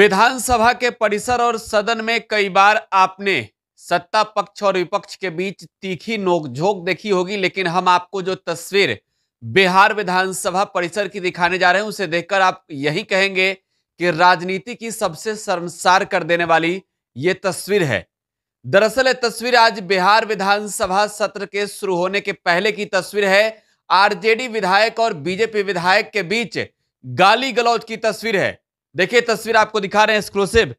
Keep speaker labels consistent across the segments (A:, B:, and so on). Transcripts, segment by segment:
A: विधानसभा के परिसर और सदन में कई बार आपने सत्ता पक्ष और विपक्ष के बीच तीखी नोकझोंक देखी होगी लेकिन हम आपको जो तस्वीर बिहार विधानसभा परिसर की दिखाने जा रहे हैं उसे देखकर आप यही कहेंगे कि राजनीति की सबसे शर्मसार कर देने वाली ये तस्वीर है दरअसल यह तस्वीर आज बिहार विधानसभा सत्र के शुरू होने के पहले की तस्वीर है आरजेडी विधायक और बीजेपी विधायक के बीच गाली गलौज की तस्वीर है देखिए तस्वीर आपको दिखा रहे हैं एक्सक्लूसिव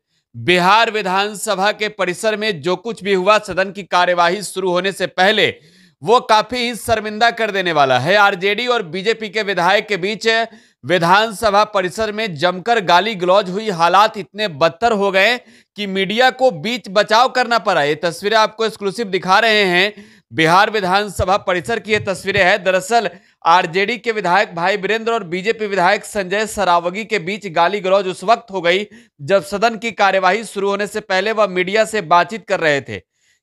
A: बिहार विधानसभा के परिसर में जो कुछ भी हुआ सदन की कार्यवाही शुरू होने से पहले वो काफी ही शर्मिंदा कर देने वाला है आरजेडी और बीजेपी के विधायक के बीच विधानसभा परिसर में जमकर गाली गलौज हुई हालात इतने बदतर हो गए कि मीडिया को बीच बचाव करना पड़ा ये तस्वीरें आपको एक्सक्लूसिव दिखा रहे हैं बिहार विधानसभा परिसर की ये तस्वीरें हैं दरअसल आरजेडी के विधायक भाई वीरेंद्र और बीजेपी विधायक संजय सरावगी के बीच गाली गलौज उस वक्त हो गई जब सदन की कार्यवाही शुरू होने से पहले वह मीडिया से बातचीत कर रहे थे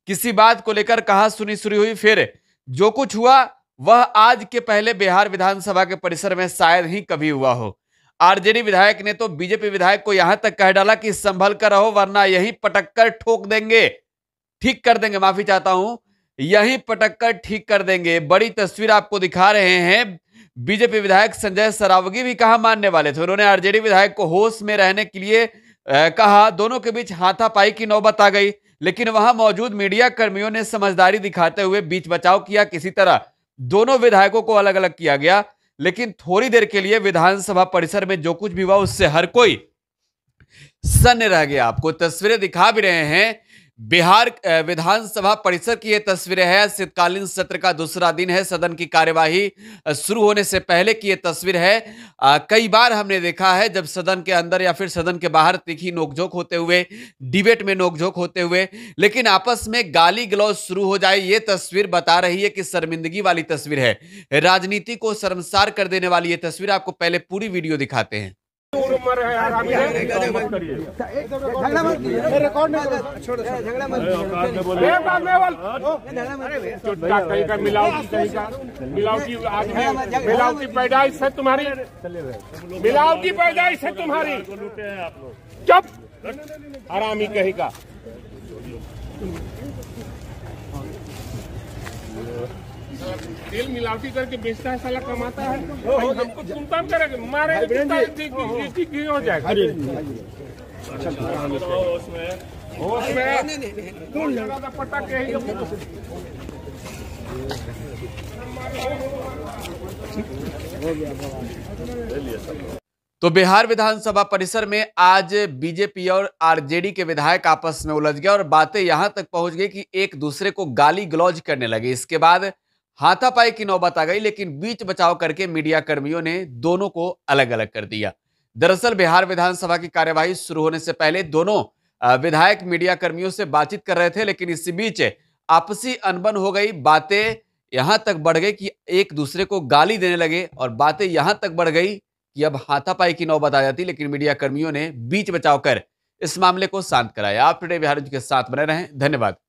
A: किसी बात को लेकर कहा सुनी सुनी हुई फिर जो कुछ हुआ वह आज के पहले बिहार विधानसभा के परिसर में शायद ही कभी हुआ हो आरजेडी विधायक ने तो बीजेपी विधायक को यहां तक कह डाला कि संभल कर रहो वरना यही पटक कर ठोक देंगे ठीक कर देंगे माफी चाहता हूं यही पटक कर ठीक कर देंगे बड़ी तस्वीर आपको दिखा रहे हैं बीजेपी विधायक संजय सरावगी भी कहा मानने वाले थे उन्होंने आरजेडी विधायक को होश में रहने के लिए कहा दोनों के बीच हाथापाई की नौबत आ गई लेकिन वहां मौजूद मीडिया कर्मियों ने समझदारी दिखाते हुए बीच बचाव किया किसी तरह दोनों विधायकों को अलग अलग किया गया लेकिन थोड़ी देर के लिए विधानसभा परिसर में जो कुछ भी हुआ उससे हर कोई सन्न रह गया आपको तस्वीरें दिखा भी रहे हैं बिहार विधानसभा परिसर की ये तस्वीरें हैं शीतकालीन सत्र का दूसरा दिन है सदन की कार्यवाही शुरू होने से पहले की ये तस्वीर है आ, कई बार हमने देखा है जब सदन के अंदर या फिर सदन के बाहर तीखी नोकझोंक होते हुए डिबेट में नोकझोंक होते हुए लेकिन आपस में गाली गलौज शुरू हो जाए ये तस्वीर बता रही है कि शर्मिंदगी वाली तस्वीर है राजनीति को शर्मसार कर देने वाली ये तस्वीर आपको पहले पूरी वीडियो दिखाते हैं
B: उम्र है है
A: झगड़ा
B: मत कीजिए रिकॉर्ड में झगड़ा मत कहीं का मिलावटी मिलावटी मिलावटी पैदाइश है तुम्हारी मिलावटी पैदाइश है तुम्हारी चुप आरामी कहीं का तेल मिलावटी करके बेचता है साला कमाता है हमको सुनता करेगा मारे हो जाएगा पता अच्छा,
A: तो बिहार विधानसभा परिसर में आज बीजेपी और आरजेडी के विधायक आपस में उलझ गए और बातें यहां तक पहुंच गई कि एक दूसरे को गाली ग्लौज करने लगे इसके बाद हाथापाई की नौबत आ गई लेकिन बीच बचाव करके मीडिया कर्मियों ने दोनों को अलग अलग कर दिया दरअसल बिहार विधानसभा की कार्यवाही शुरू होने से पहले दोनों विधायक मीडिया कर्मियों से बातचीत कर रहे थे लेकिन इसी बीच आपसी अनबन हो गई बातें यहां तक बढ़ गई कि एक दूसरे को गाली देने लगे और बातें यहां तक बढ़ गई कि अब हाथापाई की नौबत आ जाती लेकिन मीडिया कर्मियों ने बीच बचाव कर इस मामले को शांत कराया आप टुडे बिहार के साथ बने रहें धन्यवाद